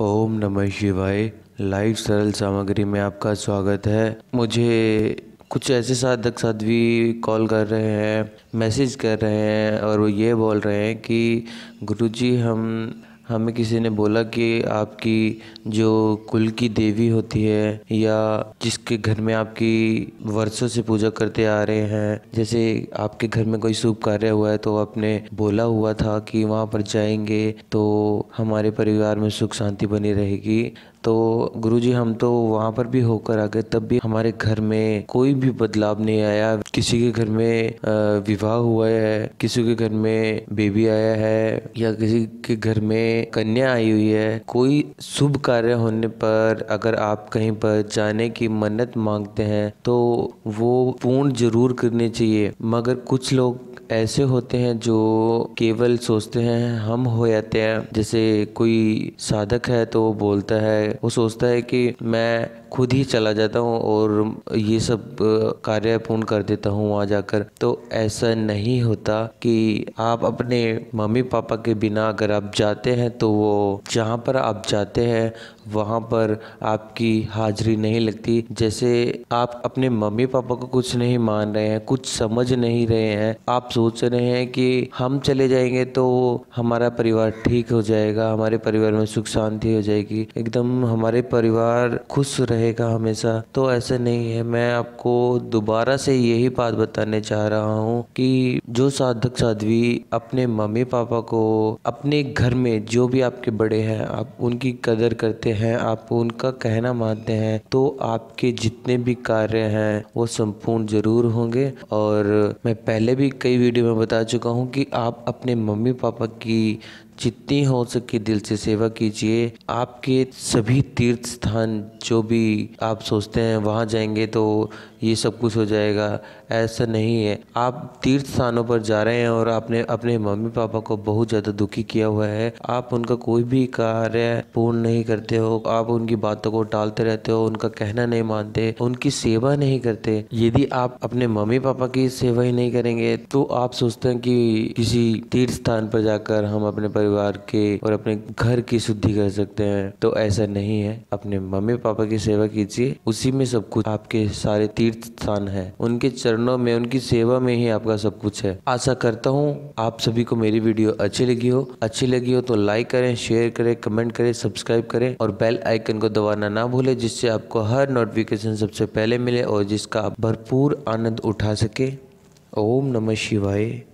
ओम नमः शिवाय लाइव सरल सामग्री में आपका स्वागत है मुझे कुछ ऐसे साधक साध्वी कॉल कर रहे हैं मैसेज कर रहे हैं और वो ये बोल रहे हैं कि गुरुजी हम हमें किसी ने बोला कि आपकी जो कुल की देवी होती है या जिसके घर में आपकी वर्षों से पूजा करते आ रहे हैं जैसे आपके घर में कोई शुभ कार्य हुआ है तो आपने बोला हुआ था कि वहाँ पर जाएंगे तो हमारे परिवार में सुख शांति बनी रहेगी तो गुरुजी हम तो वहाँ पर भी होकर आ गए तब भी हमारे घर में कोई भी बदलाव नहीं आया किसी के घर में विवाह हुआ है किसी के घर में बेबी आया है या किसी के घर में कन्या आई हुई है कोई शुभ कार्य होने पर अगर आप कहीं पर जाने की मन्नत मांगते हैं तो वो पूर्ण जरूर करनी चाहिए मगर कुछ लोग ऐसे होते हैं जो केवल सोचते हैं हम हो जाते हैं जैसे कोई साधक है तो वो बोलता है वो सोचता है कि मैं खुद ही चला जाता हूँ और ये सब कार्य पूर्ण कर देता हूँ वहाँ जाकर तो ऐसा नहीं होता कि आप अपने मम्मी पापा के बिना अगर आप जाते हैं तो वो जहाँ पर आप जाते हैं वहाँ पर आपकी हाजिरी नहीं लगती जैसे आप अपने मम्मी पापा को कुछ नहीं मान रहे हैं कुछ समझ नहीं रहे हैं आप सोच रहे हैं कि हम चले जाएंगे तो हमारा परिवार ठीक हो जाएगा हमारे परिवार में सुख शांति हो जाएगी एकदम हमारे परिवार खुश रहेगा हमेशा तो ऐसे नहीं है मैं आपको दोबारा से यही बात बताने चाह रहा हूँ कि जो साधक साध्वी अपने मम्मी पापा को अपने घर में जो भी आपके बड़े हैं आप उनकी कदर करते हैं आप उनका कहना मानते हैं तो आपके जितने भी कार्य हैं वो संपूर्ण जरूर होंगे और मैं पहले भी कई वीडियो में बता चुका हूँ कि आप अपने मम्मी पापा की जितनी हो सके दिल से सेवा कीजिए आपके सभी तीर्थ स्थान जो भी आप सोचते हैं वहाँ जाएंगे तो ये सब कुछ हो जाएगा ऐसा नहीं है आप तीर्थ स्थानों पर जा रहे हैं और आपने अपने मम्मी पापा को बहुत ज़्यादा दुखी किया हुआ है आप उनका कोई भी कार्य पूर्ण नहीं करते हो आप उनकी बातों को टालते रहते हो उनका कहना नहीं मानते उनकी सेवा नहीं करते यदि आप अपने मम्मी पापा की सेवा ही नहीं करेंगे तो आप सोचते हैं कि किसी तीर्थ स्थान पर जाकर हम अपने परिवार परिवार के और अपने घर की शुद्धि कर सकते हैं तो ऐसा नहीं है अपने मम्मी पापा की सेवा कीजिए उसी में सब कुछ आपके सारे तीर्थ स्थान है उनके चरणों में उनकी सेवा में ही आपका सब कुछ है आशा करता हूँ आप सभी को मेरी वीडियो अच्छी लगी हो अच्छी लगी हो तो लाइक करें शेयर करें कमेंट करें सब्सक्राइब करें और बेल आइकन को दबाना ना भूलें जिससे आपको हर नोटिफिकेशन सबसे पहले मिले और जिसका आप भरपूर आनंद उठा सके ओम नमः शिवाय